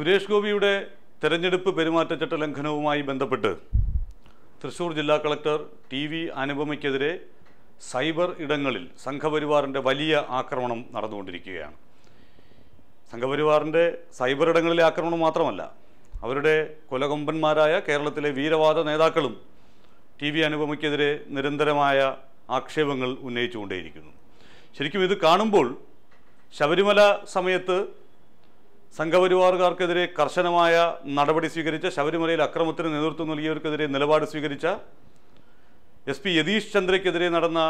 സുരേഷ് ഗോപിയുടെ തെരഞ്ഞെടുപ്പ് പെരുമാറ്റച്ചട്ട ലംഘനവുമായി ബന്ധപ്പെട്ട് തൃശൂർ ജില്ലാ കളക്ടർ ടി വി അനുപമയ്ക്കെതിരെ സൈബർ ഇടങ്ങളിൽ സംഘപരിവാറിൻ്റെ വലിയ ആക്രമണം നടന്നുകൊണ്ടിരിക്കുകയാണ് സംഘപരിവാറിൻ്റെ സൈബർ ഇടങ്ങളിലെ ആക്രമണം മാത്രമല്ല അവരുടെ കുലകൊമ്പന്മാരായ കേരളത്തിലെ വീരവാദ നേതാക്കളും ടി വി അനുപമയ്ക്കെതിരെ നിരന്തരമായ ആക്ഷേപങ്ങൾ ഉന്നയിച്ചുകൊണ്ടേയിരിക്കുന്നു ശരിക്കും ഇത് കാണുമ്പോൾ ശബരിമല സമയത്ത് സംഘപരിവാറുകാർക്കെതിരെ കർശനമായ നടപടി സ്വീകരിച്ച ശബരിമലയിൽ അക്രമത്തിന് നേതൃത്വം നൽകിയവർക്കെതിരെ നിലപാട് സ്വീകരിച്ച എസ് പി യതീഷ് ചന്ദ്രയ്ക്കെതിരെ നടന്ന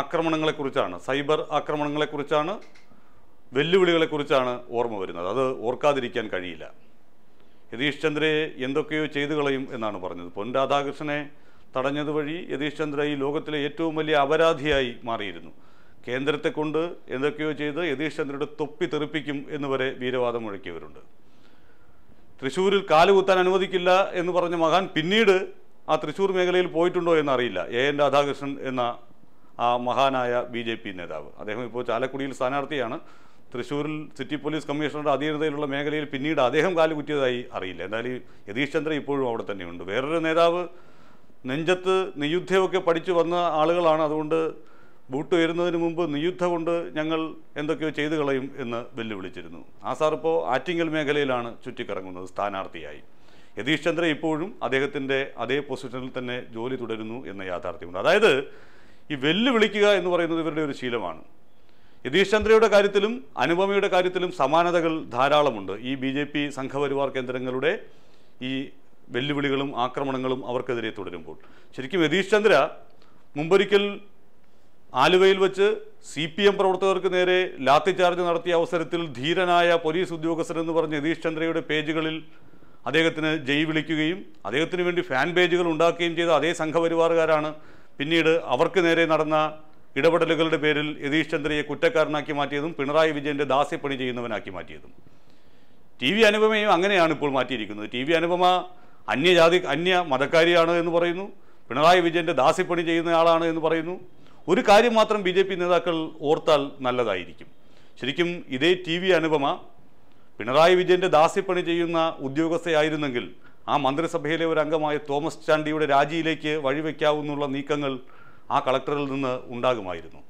ആക്രമണങ്ങളെക്കുറിച്ചാണ് സൈബർ ആക്രമണങ്ങളെക്കുറിച്ചാണ് വെല്ലുവിളികളെക്കുറിച്ചാണ് ഓർമ്മ വരുന്നത് അത് ഓർക്കാതിരിക്കാൻ കഴിയില്ല യതീഷ് ചന്ദ്രയെ എന്തൊക്കെയോ ചെയ്തു കളയും എന്നാണ് പറഞ്ഞത് പൊൻ രാധാകൃഷ്ണനെ തടഞ്ഞതുവഴി യതീഷ് ചന്ദ്ര ഈ ലോകത്തിലെ ഏറ്റവും വലിയ അപരാധിയായി മാറിയിരുന്നു കേന്ദ്രത്തെ കൊണ്ട് എന്തൊക്കെയോ ചെയ്ത് യതീഷ് ചന്ദ്രയുടെ തൊപ്പി തെറിപ്പിക്കും എന്ന് വരെ വീരവാദം മുഴക്കിയവരുണ്ട് തൃശ്ശൂരിൽ കാലുകുത്താൻ അനുവദിക്കില്ല എന്ന് പറഞ്ഞ മഹാൻ പിന്നീട് ആ തൃശ്ശൂർ മേഖലയിൽ പോയിട്ടുണ്ടോ എന്നറിയില്ല എ എൻ രാധാകൃഷ്ണൻ എന്ന ആ മഹാനായ ബി ജെ പി നേതാവ് അദ്ദേഹം ഇപ്പോൾ ചാലക്കുടിയിൽ സ്ഥാനാർത്ഥിയാണ് തൃശ്ശൂരിൽ സിറ്റി പോലീസ് കമ്മീഷണറുടെ അധീനതയിലുള്ള മേഖലയിൽ പിന്നീട് അദ്ദേഹം കാലുകുറ്റിയതായി അറിയില്ല എന്തായാലും യതീഷ് ചന്ദ്ര ഇപ്പോഴും അവിടെ തന്നെയുണ്ട് വേറൊരു നേതാവ് നെഞ്ചത്ത് നിയുദ്ധമൊക്കെ പഠിച്ചു വന്ന ആളുകളാണ് അതുകൊണ്ട് ബൂട്ട് ഉയരുന്നതിന് മുമ്പ് നിയുദ്ധ കൊണ്ട് ഞങ്ങൾ എന്തൊക്കെയോ ചെയ്തു കളയും എന്ന് വെല്ലുവിളിച്ചിരുന്നു ആസാർ ഇപ്പോൾ ആറ്റിങ്ങൽ മേഖലയിലാണ് ചുറ്റിക്കറങ്ങുന്നത് സ്ഥാനാർത്ഥിയായി യതീഷ് ചന്ദ്ര ഇപ്പോഴും അദ്ദേഹത്തിൻ്റെ അതേ പൊസിഷനിൽ തന്നെ ജോലി തുടരുന്നു എന്ന യാഥാർത്ഥ്യമുണ്ട് അതായത് ഈ വെല്ലുവിളിക്കുക എന്ന് പറയുന്നത് ഇവരുടെ ഒരു ശീലമാണ് യതീഷ് ചന്ദ്രയുടെ കാര്യത്തിലും അനുപമയുടെ കാര്യത്തിലും സമാനതകൾ ധാരാളമുണ്ട് ഈ ബി ജെ പി സംഘപരിവാർ കേന്ദ്രങ്ങളുടെ ഈ വെല്ലുവിളികളും ആക്രമണങ്ങളും അവർക്കെതിരെ തുടരുമ്പോൾ ശരിക്കും യതീഷ് ചന്ദ്ര മുമ്പൊരിക്കൽ ആലുവയിൽ വെച്ച് സി പി എം പ്രവർത്തകർക്ക് നേരെ ലാത്തിചാർജ് നടത്തിയ അവസരത്തിൽ ധീരനായ പോലീസ് ഉദ്യോഗസ്ഥൻ എന്ന് പറഞ്ഞ യതീഷ് ചന്ദ്രയുടെ പേജുകളിൽ അദ്ദേഹത്തിന് ജയ് വിളിക്കുകയും അദ്ദേഹത്തിന് വേണ്ടി ഫാൻ പേജുകൾ ഉണ്ടാക്കുകയും ചെയ്ത അതേ സംഘപരിവാറുകാരാണ് പിന്നീട് അവർക്ക് നേരെ നടന്ന ഇടപെടലുകളുടെ പേരിൽ യതീഷ് ചന്ദ്രയെ കുറ്റക്കാരനാക്കി മാറ്റിയതും പിണറായി വിജയൻ്റെ ദാസ്യപ്പണി ചെയ്യുന്നവനാക്കി മാറ്റിയതും ടി വി അനുപമയും അങ്ങനെയാണ് ഇപ്പോൾ മാറ്റിയിരിക്കുന്നത് ടി വി അനുപമ അന്യജാതി അന്യ മതക്കാരിയാണ് എന്ന് പറയുന്നു പിണറായി വിജയൻ്റെ ദാസ്യപ്പണി ചെയ്യുന്ന ആളാണ് എന്ന് പറയുന്നു ഒരു കാര്യം മാത്രം ബി ജെ പി നേതാക്കൾ ഓർത്താൽ നല്ലതായിരിക്കും ശരിക്കും ഇതേ ടി വി അനുപമ പിണറായി വിജയൻ്റെ ദാസ്യപ്പണി ചെയ്യുന്ന ഉദ്യോഗസ്ഥയായിരുന്നെങ്കിൽ ആ മന്ത്രിസഭയിലെ ഒരു അംഗമായ തോമസ് ചാണ്ടിയുടെ രാജിയിലേക്ക് വഴിവെക്കാവുന്നുള്ള നീക്കങ്ങൾ ആ കളക്ടറിൽ നിന്ന് ഉണ്ടാകുമായിരുന്നു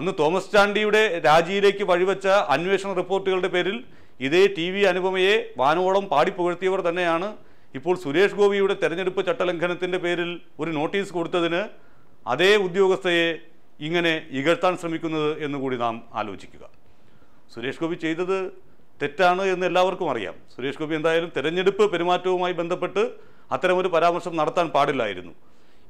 അന്ന് തോമസ് ചാണ്ടിയുടെ രാജിയിലേക്ക് വഴിവെച്ച അന്വേഷണ റിപ്പോർട്ടുകളുടെ പേരിൽ ഇതേ ടി വി അനുപമയെ വാനോളം പാടിപ്പുകഴ്ത്തിയവർ തന്നെയാണ് ഇപ്പോൾ സുരേഷ് ഗോപിയുടെ തെരഞ്ഞെടുപ്പ് ചട്ടലംഘനത്തിൻ്റെ പേരിൽ ഒരു നോട്ടീസ് കൊടുത്തതിന് അതേ ഉദ്യോഗസ്ഥയെ ഇങ്ങനെ ഇകഴ്ത്താൻ ശ്രമിക്കുന്നത് എന്നുകൂടി നാം ആലോചിക്കുക സുരേഷ് ഗോപി ചെയ്തത് തെറ്റാണ് എന്ന് എല്ലാവർക്കും അറിയാം സുരേഷ് ഗോപി എന്തായാലും തെരഞ്ഞെടുപ്പ് പെരുമാറ്റവുമായി ബന്ധപ്പെട്ട് അത്തരമൊരു പരാമർശം നടത്താൻ പാടില്ലായിരുന്നു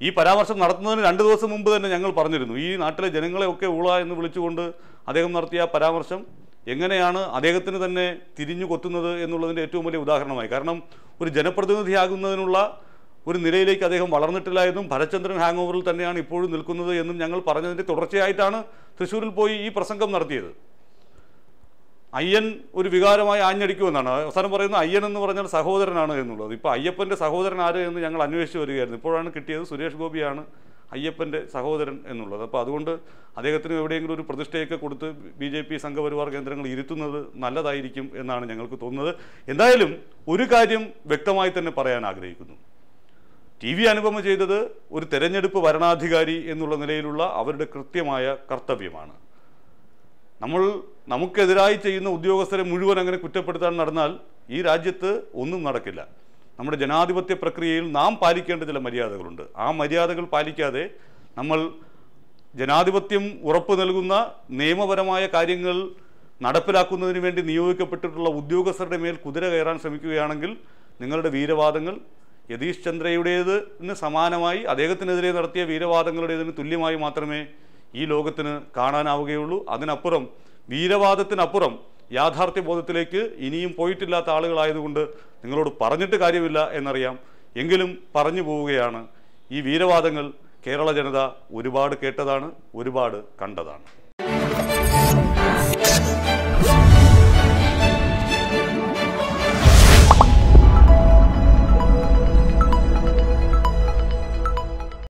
ഈ പരാമർശം നടത്തുന്നതിന് രണ്ട് ദിവസം മുമ്പ് തന്നെ ഞങ്ങൾ പറഞ്ഞിരുന്നു ഈ നാട്ടിലെ ജനങ്ങളെയൊക്കെ ഊള എന്ന് വിളിച്ചുകൊണ്ട് അദ്ദേഹം നടത്തിയ പരാമർശം എങ്ങനെയാണ് അദ്ദേഹത്തിന് തന്നെ തിരിഞ്ഞു കൊത്തുന്നത് എന്നുള്ളതിൻ്റെ ഏറ്റവും വലിയ ഉദാഹരണമായി കാരണം ഒരു ജനപ്രതിനിധിയാകുന്നതിനുള്ള ഒരു നിലയിലേക്ക് അദ്ദേഹം വളർന്നിട്ടില്ല എന്നും ഭരചന്ദ്രൻ ഹാങ് ഓവറിൽ തന്നെയാണ് ഇപ്പോഴും നിൽക്കുന്നത് എന്നും ഞങ്ങൾ പറഞ്ഞതിൻ്റെ തുടർച്ചയായിട്ടാണ് തൃശ്ശൂരിൽ പോയി ഈ പ്രസംഗം നടത്തിയത് അയ്യൻ ഒരു വികാരമായി ആഞ്ഞടിക്കുമെന്നാണ് അവസാനം പറയുന്നത് അയ്യൻ എന്ന് പറഞ്ഞാൽ സഹോദരനാണ് എന്നുള്ളത് ഇപ്പോൾ അയ്യപ്പൻ്റെ സഹോദരൻ ആര് എന്ന് ഞങ്ങൾ അന്വേഷിച്ച് വരികയായിരുന്നു ഇപ്പോഴാണ് കിട്ടിയത് സുരേഷ് ഗോപിയാണ് അയ്യപ്പൻ്റെ സഹോദരൻ എന്നുള്ളത് അപ്പോൾ അതുകൊണ്ട് അദ്ദേഹത്തിന് എവിടെയെങ്കിലും ഒരു പ്രതിഷ്ഠയൊക്കെ കൊടുത്ത് ബി ജെ പി സംഘപരിവാർ കേന്ദ്രങ്ങൾ ഇരുത്തുന്നത് നല്ലതായിരിക്കും എന്നാണ് ഞങ്ങൾക്ക് തോന്നുന്നത് എന്തായാലും ഒരു കാര്യം വ്യക്തമായി തന്നെ പറയാൻ ആഗ്രഹിക്കുന്നു ടി വി അനുപമ ചെയ്തത് ഒരു തെരഞ്ഞെടുപ്പ് വരണാധികാരി എന്നുള്ള നിലയിലുള്ള അവരുടെ കൃത്യമായ കർത്തവ്യമാണ് നമ്മൾ നമുക്കെതിരായി ചെയ്യുന്ന ഉദ്യോഗസ്ഥരെ മുഴുവൻ അങ്ങനെ കുറ്റപ്പെടുത്താൻ നടന്നാൽ ഈ രാജ്യത്ത് ഒന്നും നടക്കില്ല നമ്മുടെ ജനാധിപത്യ പ്രക്രിയയിൽ നാം പാലിക്കേണ്ട ചില മര്യാദകളുണ്ട് ആ മര്യാദകൾ പാലിക്കാതെ നമ്മൾ ജനാധിപത്യം ഉറപ്പു നൽകുന്ന നിയമപരമായ കാര്യങ്ങൾ നടപ്പിലാക്കുന്നതിന് വേണ്ടി നിയോഗിക്കപ്പെട്ടിട്ടുള്ള ഉദ്യോഗസ്ഥരുടെ മേൽ കുതിര കയറാൻ ശ്രമിക്കുകയാണെങ്കിൽ നിങ്ങളുടെ വീരവാദങ്ങൾ യതീഷ് ചന്ദ്രയുടേതിന് സമാനമായി അദ്ദേഹത്തിനെതിരെ നടത്തിയ വീരവാദങ്ങളുടേതിന് തുല്യമായി മാത്രമേ ഈ ലോകത്തിന് കാണാനാവുകയുള്ളൂ അതിനപ്പുറം വീരവാദത്തിനപ്പുറം യാഥാർത്ഥ്യ ബോധത്തിലേക്ക് ഇനിയും പോയിട്ടില്ലാത്ത ആളുകളായതുകൊണ്ട് നിങ്ങളോട് പറഞ്ഞിട്ട് കാര്യമില്ല എന്നറിയാം എങ്കിലും പറഞ്ഞു പോവുകയാണ് ഈ വീരവാദങ്ങൾ കേരള ജനത ഒരുപാട് കേട്ടതാണ് ഒരുപാട് കണ്ടതാണ്